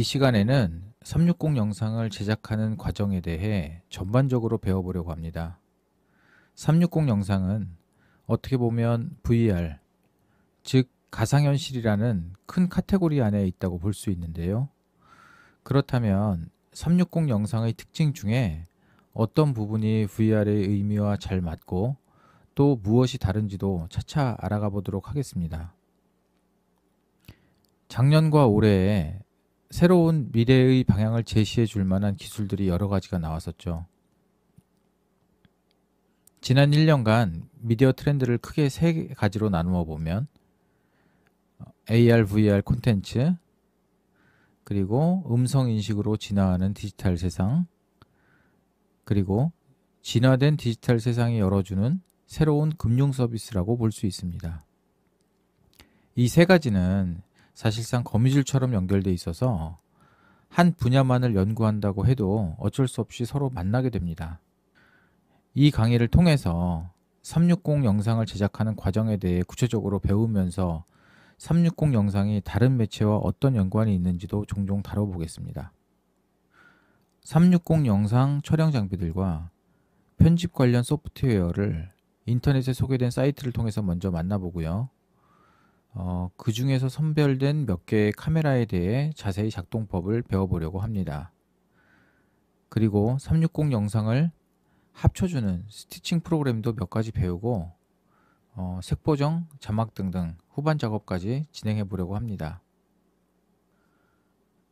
이 시간에는 360 영상을 제작하는 과정에 대해 전반적으로 배워보려고 합니다. 360 영상은 어떻게 보면 VR, 즉 가상현실이라는 큰 카테고리 안에 있다고 볼 수 있는데요. 그렇다면 360 영상의 특징 중에 어떤 부분이 VR의 의미와 잘 맞고 또 무엇이 다른지도 차차 알아가 보도록 하겠습니다. 작년과 올해에 새로운 미래의 방향을 제시해 줄 만한 기술들이 여러 가지가 나왔었죠. 지난 1년간 미디어 트렌드를 크게 세 가지로 나누어 보면 어, AR, VR 콘텐츠, 그리고 음성 인식으로 진화하는 디지털 세상, 그리고 진화된 디지털 세상이 열어주는 새로운 금융 서비스라고 볼 수 있습니다. 이 세 가지는 사실상 거미줄처럼 연결돼 있어서 한 분야만을 연구한다고 해도 어쩔 수 없이 서로 만나게 됩니다. 이 강의를 통해서 360 영상을 제작하는 과정에 대해 구체적으로 배우면서 360 영상이 다른 매체와 어떤 연관이 있는지도 종종 다뤄보겠습니다. 360 영상 촬영 장비들과 편집 관련 소프트웨어를 인터넷에 소개된 사이트를 통해서 먼저 만나보고요. 어, 그 중에서 선별된 몇 개의 카메라에 대해 자세히 작동법을 배워보려고 합니다. 그리고 360 영상을 합쳐주는 스티칭 프로그램도 몇 가지 배우고 어, 색보정, 자막 등등 후반 작업까지 진행해 보려고 합니다.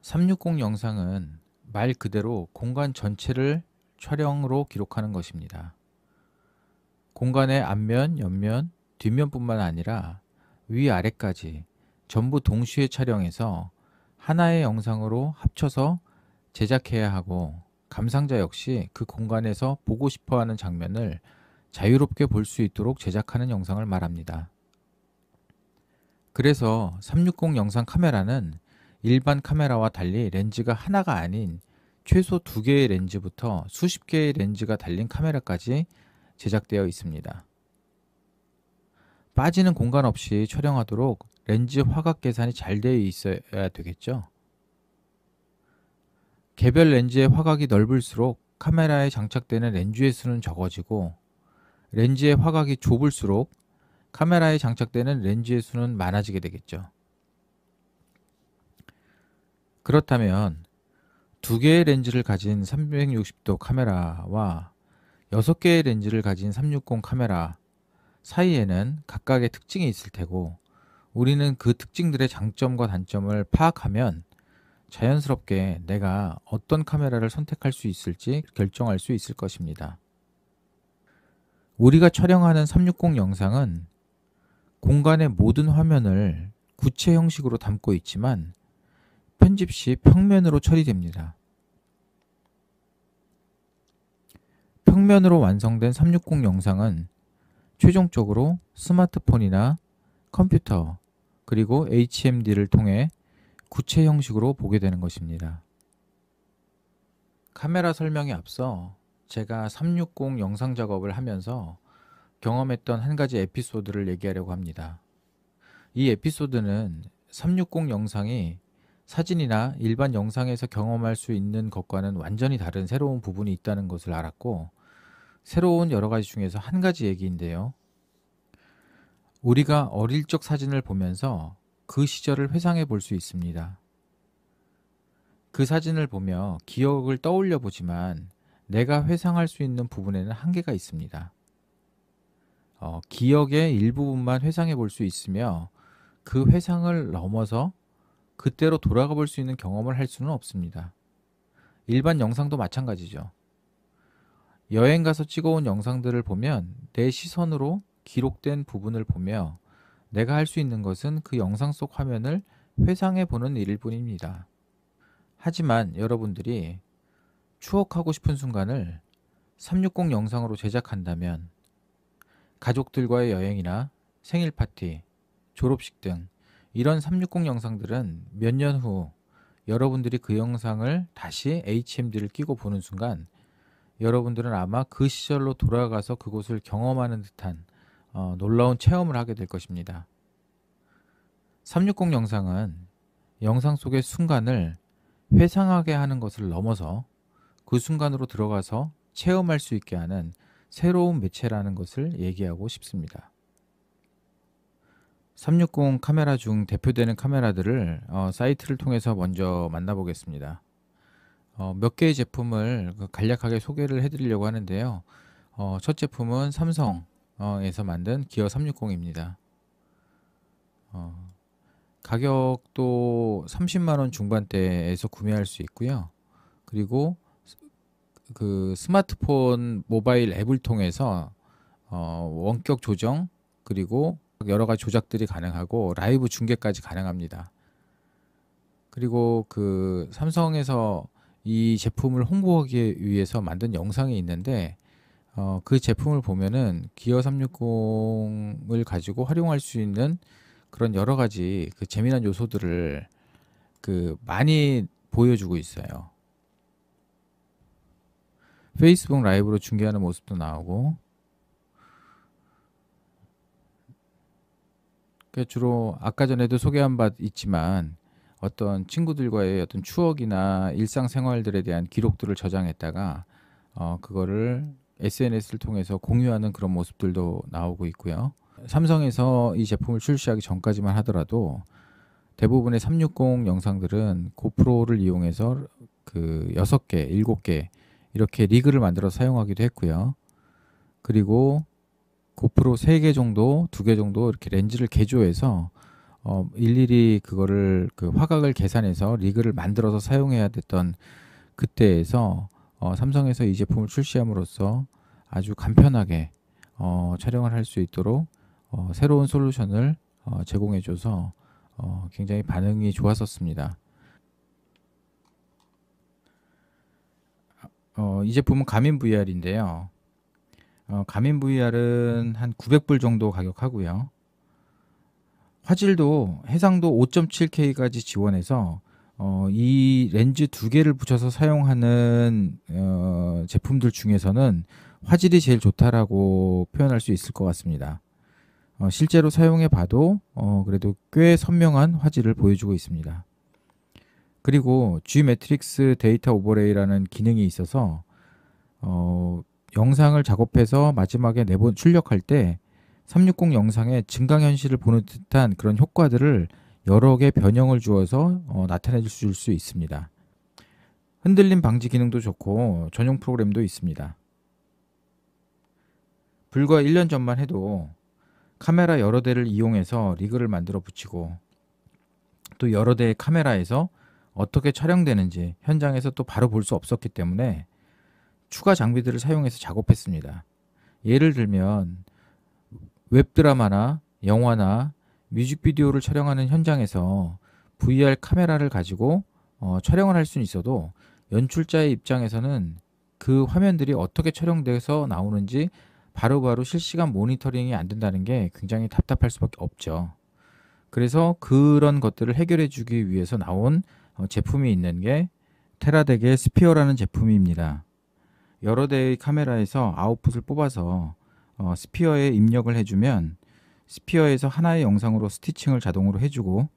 360 영상은 말 그대로 공간 전체를 촬영으로 기록하는 것입니다. 공간의 앞면, 옆면, 뒷면뿐만 아니라 위아래까지 전부 동시에 촬영해서 하나의 영상으로 합쳐서 제작해야 하고 감상자 역시 그 공간에서 보고 싶어 하는 장면을 자유롭게 볼 수 있도록 제작하는 영상을 말합니다. 그래서 360 영상 카메라는 일반 카메라와 달리 렌즈가 하나가 아닌 최소 두 개의 렌즈부터 수십 개의 렌즈가 달린 카메라까지 제작되어 있습니다. 빠지는 공간 없이 촬영하도록 렌즈 화각 계산이 잘 되어 있어야 되겠죠. 개별 렌즈의 화각이 넓을수록 카메라에 장착되는 렌즈의 수는 적어지고 렌즈의 화각이 좁을수록 카메라에 장착되는 렌즈의 수는 많아지게 되겠죠. 그렇다면 두 개의 렌즈를 가진 360도 카메라와 여섯 개의 렌즈를 가진 360 카메라 사이에는 각각의 특징이 있을 테고 우리는 그 특징들의 장점과 단점을 파악하면 자연스럽게 내가 어떤 카메라를 선택할 수 있을지 결정할 수 있을 것입니다. 우리가 촬영하는 360 영상은 공간의 모든 화면을 구체 형식으로 담고 있지만 편집 시 평면으로 처리됩니다. 평면으로 완성된 360 영상은 최종적으로 스마트폰이나 컴퓨터 그리고 HMD를 통해 구체 형식으로 보게 되는 것입니다. 카메라 설명에 앞서 제가 360 영상 작업을 하면서 경험했던 한 가지 에피소드를 얘기하려고 합니다. 이 에피소드는 360 영상이 사진이나 일반 영상에서 경험할 수 있는 것과는 완전히 다른 새로운 부분이 있다는 것을 알았고 새로운 여러 가지 중에서 한 가지 얘기인데요. 우리가 어릴 적 사진을 보면서 그 시절을 회상해 볼 수 있습니다. 그 사진을 보며 기억을 떠올려 보지만 내가 회상할 수 있는 부분에는 한계가 있습니다. 어, 기억의 일부분만 회상해 볼 수 있으며 그 회상을 넘어서 그때로 돌아가 볼 수 있는 경험을 할 수는 없습니다. 일반 영상도 마찬가지죠. 여행 가서 찍어온 영상들을 보면 내 시선으로 기록된 부분을 보며 내가 할 수 있는 것은 그 영상 속 화면을 회상해 보는 일일 뿐입니다. 하지만 여러분들이 추억하고 싶은 순간을 360 영상으로 제작한다면 가족들과의 여행이나 생일 파티, 졸업식 등 이런 360 영상들은 몇 년 후 여러분들이 그 영상을 다시 HMD를 끼고 보는 순간 여러분들은 아마 그 시절로 돌아가서 그곳을 경험하는 듯한 어, 놀라운 체험을 하게 될 것입니다. 360 영상은 영상 속의 순간을 회상하게 하는 것을 넘어서 그 순간으로 들어가서 체험할 수 있게 하는 새로운 매체라는 것을 얘기하고 싶습니다. 360 카메라 중 대표되는 카메라들을 어, 사이트를 통해서 먼저 만나보겠습니다. 어, 몇 개의 제품을 그 간략하게 소개를 해드리려고 하는데요. 어, 첫 제품은 삼성에서 만든 기어 360입니다. 어, 가격도 30만원 중반대에서 구매할 수 있고요. 그리고 그 스마트폰 모바일 앱을 통해서 어, 원격 조정 그리고 여러 가지 조작들이 가능하고 라이브 중계까지 가능합니다. 그리고 그 삼성에서 이 제품을 홍보하기 위해서 만든 영상이 있는데 어, 그 제품을 보면은 기어 360을 가지고 활용할 수 있는 그런 여러 가지 그 재미난 요소들을 그 많이 보여주고 있어요. 페이스북 라이브로 중계하는 모습도 나오고 그러니까 주로 아까 전에도 소개한 바 있지만 어떤 친구들과의 어떤 추억이나 일상생활들에 대한 기록들을 저장했다가 어, 그거를 SNS를 통해서 공유하는 그런 모습들도 나오고 있고요. 삼성에서 이 제품을 출시하기 전까지만 하더라도 대부분의 360 영상들은 고프로를 이용해서 그 6개, 7개 이렇게 리그를 만들어 사용하기도 했고요. 그리고 고프로 3개 정도, 2개 정도 이렇게 렌즈를 개조해서 어, 일일이 그거를 그 화각을 계산해서 리그를 만들어서 사용해야 됐던 그때에서 어, 삼성에서 이 제품을 출시함으로써 아주 간편하게 어, 촬영을 할 수 있도록 어, 새로운 솔루션을 어, 제공해줘서 어, 굉장히 반응이 좋았었습니다. 어, 이 제품은 가민 VR인데요. 어, 가민 VR은 한 900불 정도 가격하고요. 화질도 해상도 5.7K까지 지원해서 어, 이 렌즈 두 개를 붙여서 사용하는 어, 제품들 중에서는 화질이 제일 좋다라고 표현할 수 있을 것 같습니다. 어, 실제로 사용해 봐도 어, 그래도 꽤 선명한 화질을 보여주고 있습니다. 그리고 G 매트릭스 데이터 오버레이라는 기능이 있어서 어, 영상을 작업해서 마지막에 내보 출력할 때360 영상의 증강현실을 보는 듯한 그런 효과들을 여러 개 변형을 주어서 어, 나타내 줄수 있습니다. 흔들림 방지 기능도 좋고 전용 프로그램도 있습니다. 불과 1년 전만 해도 카메라 여러 대를 이용해서 리그를 만들어 붙이고 또 여러 대의 카메라에서 어떻게 촬영되는지 현장에서 또 바로 볼 수 없었기 때문에 추가 장비들을 사용해서 작업했습니다. 예를 들면 웹드라마나 영화나 뮤직비디오를 촬영하는 현장에서 VR 카메라를 가지고 어, 촬영을 할 수는 있어도 연출자의 입장에서는 그 화면들이 어떻게 촬영돼서 나오는지 바로바로 바로 실시간 모니터링이 안 된다는 게 굉장히 답답할 수밖에 없죠. 그래서 그런 것들을 해결해 주기 위해서 나온 어, 제품이 있는 게 테라덱의 스피어라는 제품입니다. 여러 대의 카메라에서 아웃풋을 뽑아서 어, 스피어에 입력을 해주면 스피어에서 하나의 영상으로 스티칭을 자동으로 해주고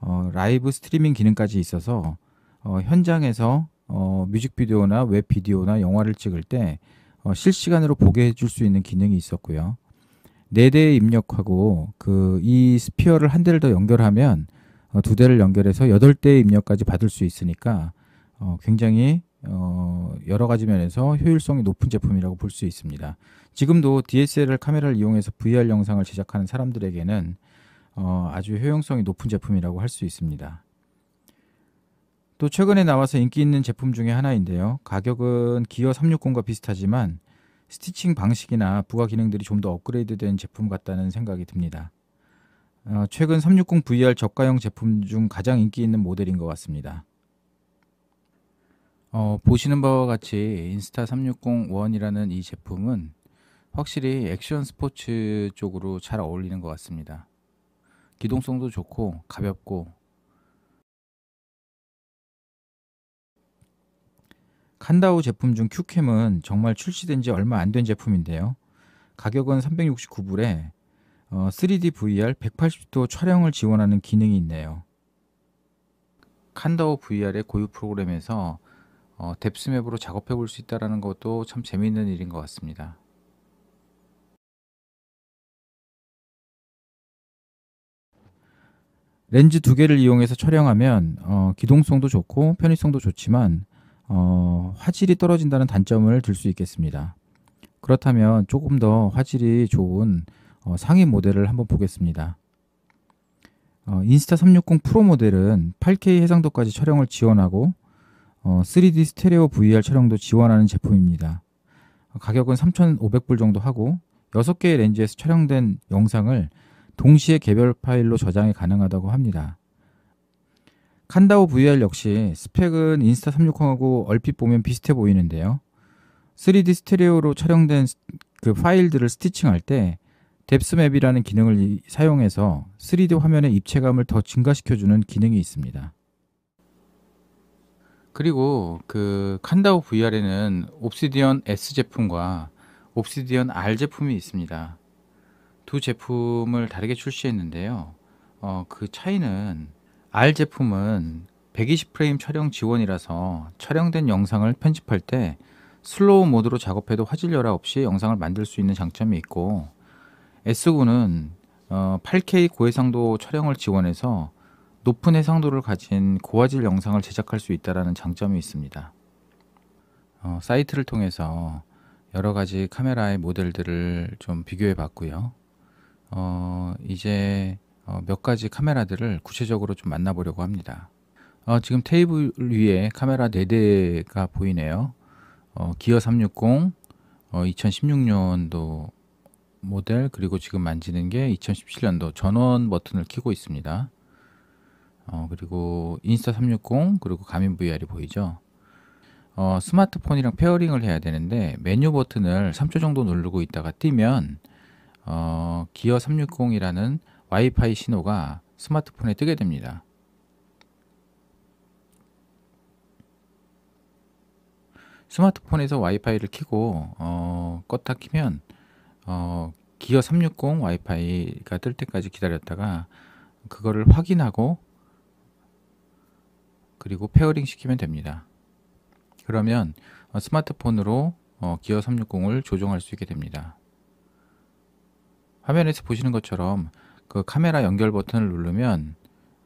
어, 라이브 스트리밍 기능까지 있어서 어, 현장에서 어, 뮤직비디오나 웹비디오나 영화를 찍을 때 어, 실시간으로 보게 해줄 수 있는 기능이 있었고요. 4대 입력하고 그 이 스피어를 한 대를 더 연결하면 어, 두 대를 연결해서 8대 입력까지 받을 수 있으니까 어, 굉장히 어, 여러 가지 면에서 효율성이 높은 제품이라고 볼 수 있습니다. 지금도 DSLR 카메라를 이용해서 VR 영상을 제작하는 사람들에게는 어, 아주 효용성이 높은 제품이라고 할 수 있습니다. 또 최근에 나와서 인기 있는 제품 중에 하나인데요. 가격은 기어 360과 비슷하지만 스티칭 방식이나 부가 기능들이 좀 더 업그레이드된 제품 같다는 생각이 듭니다. 어, 최근 360 VR 저가형 제품 중 가장 인기 있는 모델인 것 같습니다. 어, 보시는 바와 같이 인스타 360 원이라는 이 제품은 확실히 액션 스포츠 쪽으로 잘 어울리는 것 같습니다. 기동성도 좋고 가볍고 칸다우 제품 중 큐캠은 정말 출시된 지 얼마 안 된 제품인데요. 가격은 369불에 3D VR 180도 촬영을 지원하는 기능이 있네요. 칸다우 VR의 고유 프로그램에서 어, 뎁스맵으로 작업해 볼 수 있다는 것도 참 재미있는 일인 것 같습니다. 렌즈 두 개를 이용해서 촬영하면 어, 기동성도 좋고 편의성도 좋지만 어, 화질이 떨어진다는 단점을 들 수 있겠습니다. 그렇다면 조금 더 화질이 좋은 어, 상위 모델을 한번 보겠습니다. 어, 인스타360 프로 모델은 8K 해상도까지 촬영을 지원하고 어, 3D 스테레오 VR 촬영도 지원하는 제품입니다. 가격은 3,500불 정도 하고 6개의 렌즈에서 촬영된 영상을 동시에 개별 파일로 저장이 가능하다고 합니다. 칸다오 VR 역시 스펙은 인스타 360하고 얼핏 보면 비슷해 보이는데요. 3D 스테레오로 촬영된 그 파일들을 스티칭할 때 뎁스맵이라는 기능을 사용해서 3D 화면의 입체감을 더 증가시켜주는 기능이 있습니다. 그리고 그 칸다오 VR에는 옵시디언 S 제품과 옵시디언 R 제품이 있습니다. 두 제품을 다르게 출시했는데요. 어, 그 차이는 R 제품은 120프레임 촬영 지원이라서 촬영된 영상을 편집할 때 슬로우 모드로 작업해도 화질 열화 없이 영상을 만들 수 있는 장점이 있고 s 9은 어, 8K 고해상도 촬영을 지원해서 높은 해상도를 가진 고화질 영상을 제작할 수 있다는 장점이 있습니다. 어, 사이트를 통해서 여러 가지 카메라의 모델들을 좀 비교해 봤고요. 어, 이제 어, 몇 가지 카메라들을 구체적으로 좀 만나보려고 합니다. 어, 지금 테이블 위에 카메라 4대가 보이네요. 어, 기어 360, 어, 2016년도 모델, 그리고 지금 만지는 게 2017년도 전원 버튼을 키고 있습니다. 어, 그리고 인스타 360 그리고 가민 VR이 보이죠. 어, 스마트폰이랑 페어링을 해야 되는데 메뉴 버튼을 3초 정도 누르고 있다가 뛰면 어, 기어 360이라는 와이파이 신호가 스마트폰에 뜨게 됩니다. 스마트폰에서 와이파이를 켜고 어, 껐다 켜면 어, 기어 360 와이파이가 뜰 때까지 기다렸다가 그거를 확인하고 그리고 페어링 시키면 됩니다. 그러면 어, 스마트폰으로 어, 기어 360을 조종할수 있게 됩니다. 화면에서 보시는 것처럼 그 카메라 연결 버튼을 누르면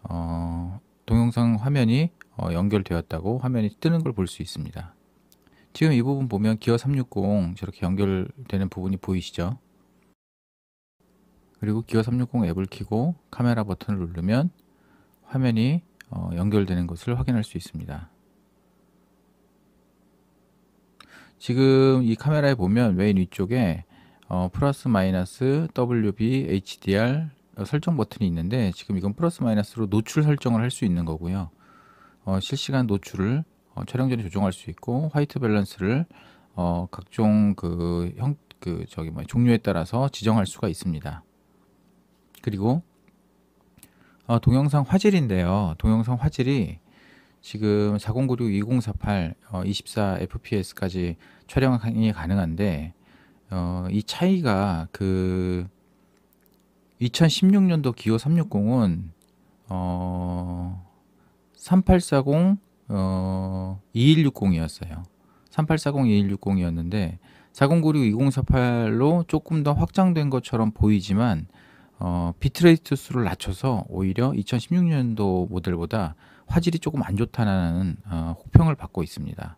어, 동영상 화면이 어, 연결되었다고 화면이 뜨는 걸 볼 수 있습니다. 지금 이 부분 보면 기어 360 저렇게 연결되는 부분이 보이시죠? 그리고 기어 360 앱을 키고 카메라 버튼을 누르면 화면이 어, 연결되는 것을 확인할 수 있습니다. 지금 이 카메라에 보면 왼 위쪽에 어, 플러스 마이너스 WB HDR 어, 설정 버튼이 있는데 지금 이건 플러스 마이너스로 노출 설정을 할 수 있는 거고요. 어, 실시간 노출을 어, 촬영 전에 조정할 수 있고 화이트 밸런스를 어, 각종 그형그 그 저기 뭐 종류에 따라서 지정할 수가 있습니다. 그리고 어, 동영상 화질인데요. 동영상 화질이 지금 4096, 2048, 어, 24 fps까지 촬영이 가능한데 어, 이 차이가 그 2016년도 기호 360은 어, 3840, 어, 2160이었어요. 3840, 2160이었는데 4096, 2048로 조금 더 확장된 것처럼 보이지만 어, 비트레이트 수를 낮춰서 오히려 2016년도 모델보다 화질이 조금 안 좋다는 어, 혹평을 받고 있습니다.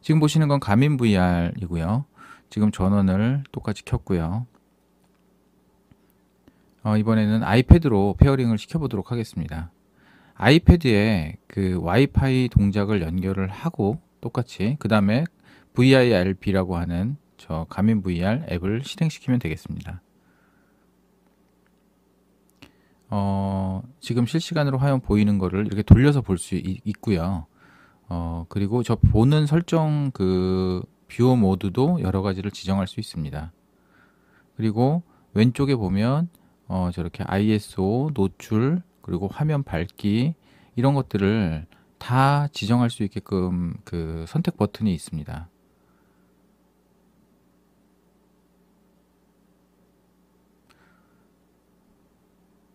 지금 보시는 건 가민 VR이고요. 지금 전원을 똑같이 켰고요. 어, 이번에는 아이패드로 페어링을 시켜보도록 하겠습니다. 아이패드에 그 와이파이 동작을 연결을 하고 똑같이 그 다음에 v i r p 라고 하는 저 가민 VR 앱을 실행시키면 되겠습니다. 어, 지금 실시간으로 화면 보이는 거를 이렇게 돌려서 볼 수 있고요. 어, 그리고 저 보는 설정 그 뷰어 모드도 여러 가지를 지정할 수 있습니다. 그리고 왼쪽에 보면 어, 저렇게 ISO, 노출, 그리고 화면 밝기 이런 것들을 다 지정할 수 있게끔 그 선택 버튼이 있습니다.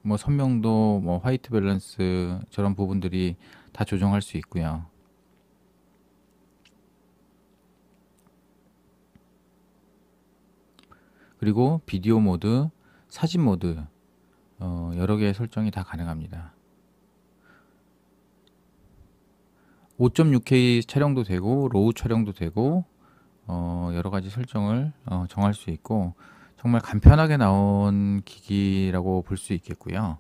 뭐 선명도, 뭐 화이트 밸런스 저런 부분들이 다 조정할 수 있고요. 그리고 비디오 모드, 사진 모드 어, 여러 개의 설정이 다 가능합니다. 5.6K 촬영도 되고 로우 촬영도 되고 어, 여러 가지 설정을 어, 정할 수 있고 정말 간편하게 나온 기기라고 볼 수 있겠고요.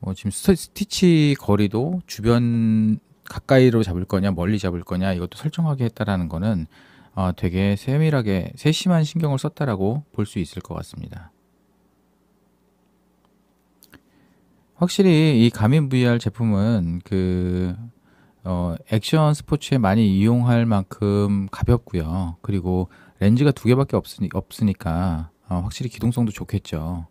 어, 지금 스티치 거리도 주변 가까이로 잡을 거냐 멀리 잡을 거냐 이것도 설정하게 했다라는 거는 어, 되게 세밀하게 세심한 신경을 썼다라고 볼 수 있을 것 같습니다. 확실히 이 가민 VR 제품은 그 어, 액션 스포츠에 많이 이용할 만큼 가볍고요. 그리고 렌즈가 두 개밖에 없으니, 없으니까 어, 확실히 기동성도 좋겠죠.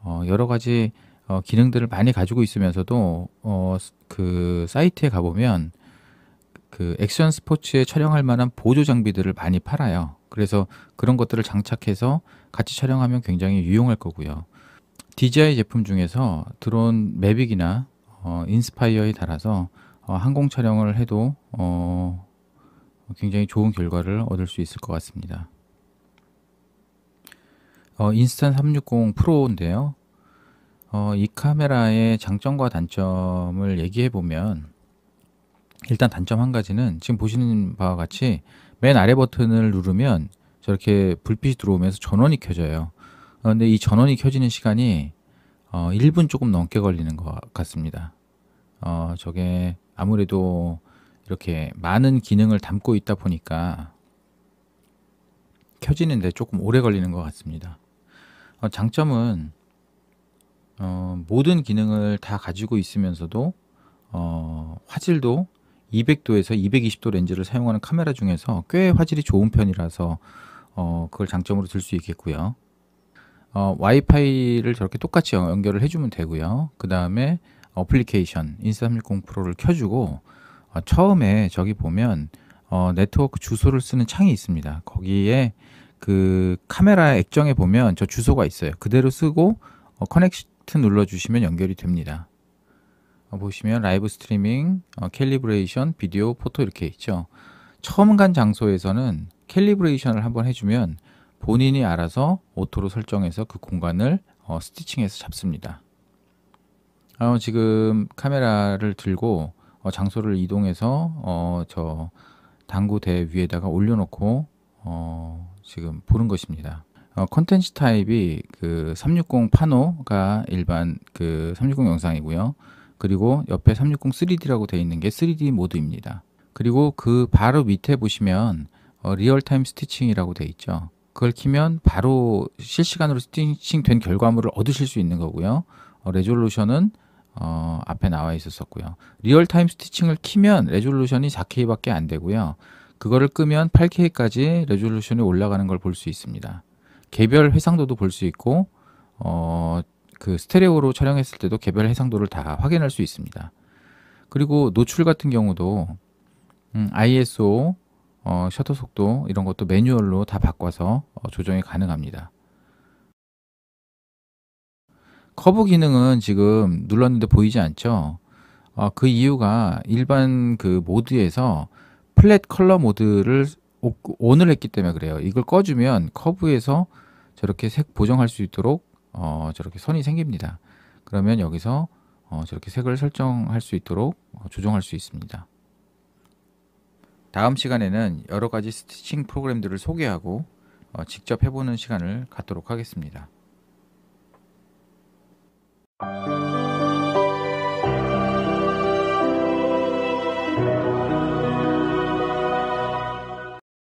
어, 여러 가지 어, 기능들을 많이 가지고 있으면서도 어, 그 사이트에 가보면 그 액션 스포츠에 촬영할 만한 보조 장비들을 많이 팔아요. 그래서 그런 것들을 장착해서 같이 촬영하면 굉장히 유용할 거고요. DJI 제품 중에서 드론 매빅이나 어, 인스파이어에 달아서 어, 항공 촬영을 해도 어, 굉장히 좋은 결과를 얻을 수 있을 것 같습니다. 어, 인스탄 360 프로인데요. 어, 이 카메라의 장점과 단점을 얘기해 보면 일단 단점 한 가지는 지금 보시는 바와 같이 맨 아래 버튼을 누르면 저렇게 불빛이 들어오면서 전원이 켜져요. 그런데 어, 이 전원이 켜지는 시간이 어, 1분 조금 넘게 걸리는 것 같습니다. 어, 저게 아무래도 이렇게 많은 기능을 담고 있다 보니까 켜지는데 조금 오래 걸리는 것 같습니다. 어, 장점은 어, 모든 기능을 다 가지고 있으면서도 어, 화질도 200도에서 220도 렌즈를 사용하는 카메라 중에서 꽤 화질이 좋은 편이라서 어, 그걸 장점으로 들 수 있겠고요. 어, 와이파이를 저렇게 똑같이 연결을 해주면 되고요. 그 다음에 어플리케이션 인스360 프로를 켜주고 어, 처음에 저기 보면 어, 네트워크 주소를 쓰는 창이 있습니다. 거기에 그 카메라 액정에 보면 저 주소가 있어요. 그대로 쓰고 어, 커넥트 눌러주시면 연결이 됩니다. 어, 보시면 라이브 스트리밍, 어, 캘리브레이션, 비디오, 포토 이렇게 있죠. 처음 간 장소에서는 캘리브레이션을 한번 해주면 본인이 알아서 오토로 설정해서 그 공간을 어, 스티칭해서 잡습니다. 어, 지금 카메라를 들고 어, 장소를 이동해서 어, 저 당구대 위에다가 올려놓고 어, 지금 보는 것입니다. 어, 컨텐츠 타입이 그360 파노가 일반 그360 영상이고요. 그리고 옆에 360 3D라고 되어 있는 게 3D 모드입니다. 그리고 그 바로 밑에 보시면 어, 리얼타임 스티칭이라고 되어 있죠. 그걸 키면 바로 실시간으로 스팅된 결과물을 얻으실 수 있는 거고요. 어, 레졸루션은 어, 앞에 나와 있었었고요. 리얼타임 스티칭을 키면 레졸루션이 4K밖에 안 되고요. 그거를 끄면 8K까지 레졸루션이 올라가는 걸 볼 수 있습니다. 개별 해상도도 볼 수 있고 어, 그 스테레오로 촬영했을 때도 개별 해상도를 다 확인할 수 있습니다. 그리고 노출 같은 경우도 음, ISO 어, 셔터 속도 이런 것도 매뉴얼로 다 바꿔서 어, 조정이 가능합니다. 커브 기능은 지금 눌렀는데 보이지 않죠? 어, 그 이유가 일반 그 모드에서 플랫 컬러 모드를 오늘 했기 때문에 그래요. 이걸 꺼주면 커브에서 저렇게 색 보정할 수 있도록 어, 저렇게 선이 생깁니다. 그러면 여기서 어, 저렇게 색을 설정할 수 있도록 어, 조정할 수 있습니다. 다음 시간에는 여러 가지 스티칭 프로그램들을 소개하고 어, 직접 해보는 시간을 갖도록 하겠습니다.